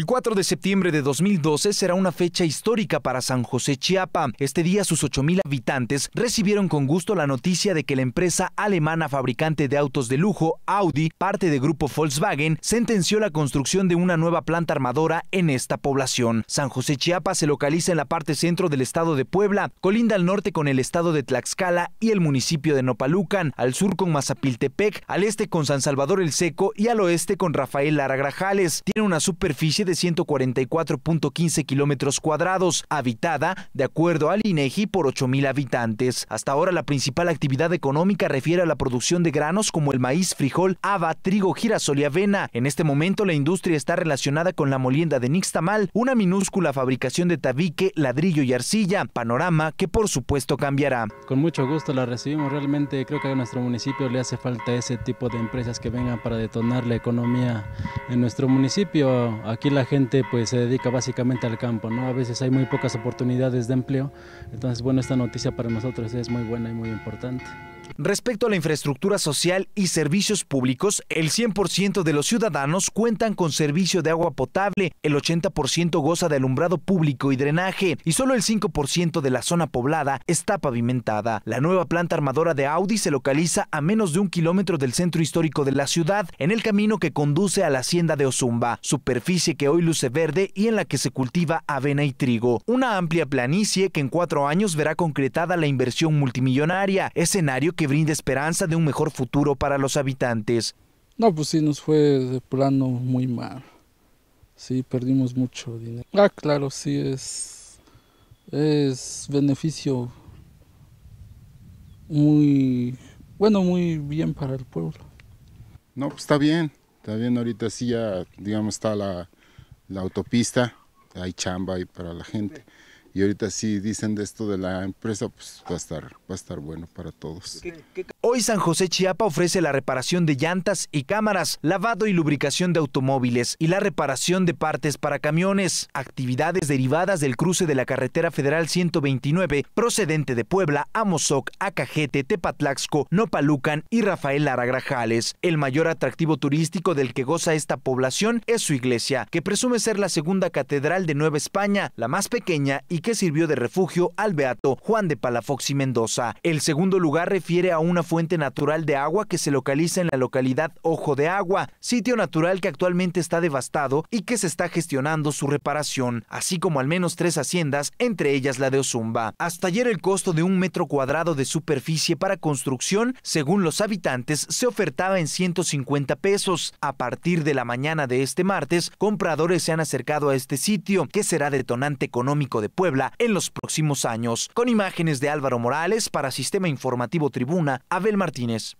El 4 de septiembre de 2012 será una fecha histórica para San José Chiapa. Este día sus 8.000 habitantes recibieron con gusto la noticia de que la empresa alemana fabricante de autos de lujo, Audi, parte de grupo Volkswagen, sentenció la construcción de una nueva planta armadora en esta población. San José Chiapa se localiza en la parte centro del estado de Puebla, colinda al norte con el estado de Tlaxcala y el municipio de Nopalucan, al sur con Mazapiltepec, al este con San Salvador el Seco y al oeste con Rafael Lara Grajales. Tiene una superficie de 144.15 kilómetros cuadrados, habitada, de acuerdo al INEGI, e por 8.000 habitantes. Hasta ahora la principal actividad económica refiere a la producción de granos como el maíz, frijol, haba, trigo, girasol y avena. En este momento la industria está relacionada con la molienda de Nixtamal, una minúscula fabricación de tabique, ladrillo y arcilla, panorama que por supuesto cambiará. Con mucho gusto la recibimos, realmente creo que a nuestro municipio le hace falta ese tipo de empresas que vengan para detonar la economía en nuestro municipio. Aquí la la gente pues se dedica básicamente al campo, ¿no? A veces hay muy pocas oportunidades de empleo, entonces bueno, esta noticia para nosotros es muy buena y muy importante. Respecto a la infraestructura social y servicios públicos, el 100% de los ciudadanos cuentan con servicio de agua potable, el 80% goza de alumbrado público y drenaje, y solo el 5% de la zona poblada está pavimentada. La nueva planta armadora de Audi se localiza a menos de un kilómetro del centro histórico de la ciudad, en el camino que conduce a la hacienda de Ozumba, superficie que hoy luce verde y en la que se cultiva avena y trigo. Una amplia planicie que en cuatro años verá concretada la inversión multimillonaria, escenario que que brinda esperanza de un mejor futuro para los habitantes. No, pues sí, nos fue de plano muy mal. Sí, perdimos mucho dinero. Ah, claro, sí, es, es beneficio muy, bueno, muy bien para el pueblo. No, pues está bien, está bien. Ahorita sí ya, digamos, está la, la autopista, hay chamba ahí para la gente y ahorita si dicen de esto de la empresa, pues va a estar, va a estar bueno para todos. ¿Qué, Hoy San José Chiapa ofrece la reparación de llantas y cámaras, lavado y lubricación de automóviles y la reparación de partes para camiones, actividades derivadas del cruce de la carretera federal 129 procedente de Puebla a Acajete, Tepatlaxco, Nopalucan y Rafael Grajales. El mayor atractivo turístico del que goza esta población es su iglesia, que presume ser la segunda catedral de Nueva España, la más pequeña y que sirvió de refugio al beato Juan de Palafox y Mendoza. El segundo lugar refiere a una fuente natural de agua que se localiza en la localidad Ojo de Agua, sitio natural que actualmente está devastado y que se está gestionando su reparación, así como al menos tres haciendas, entre ellas la de Ozumba. Hasta ayer el costo de un metro cuadrado de superficie para construcción, según los habitantes, se ofertaba en 150 pesos. A partir de la mañana de este martes, compradores se han acercado a este sitio, que será detonante económico de Puebla en los próximos años. Con imágenes de Álvaro Morales para Sistema Informativo Tribuna, Abel Martínez.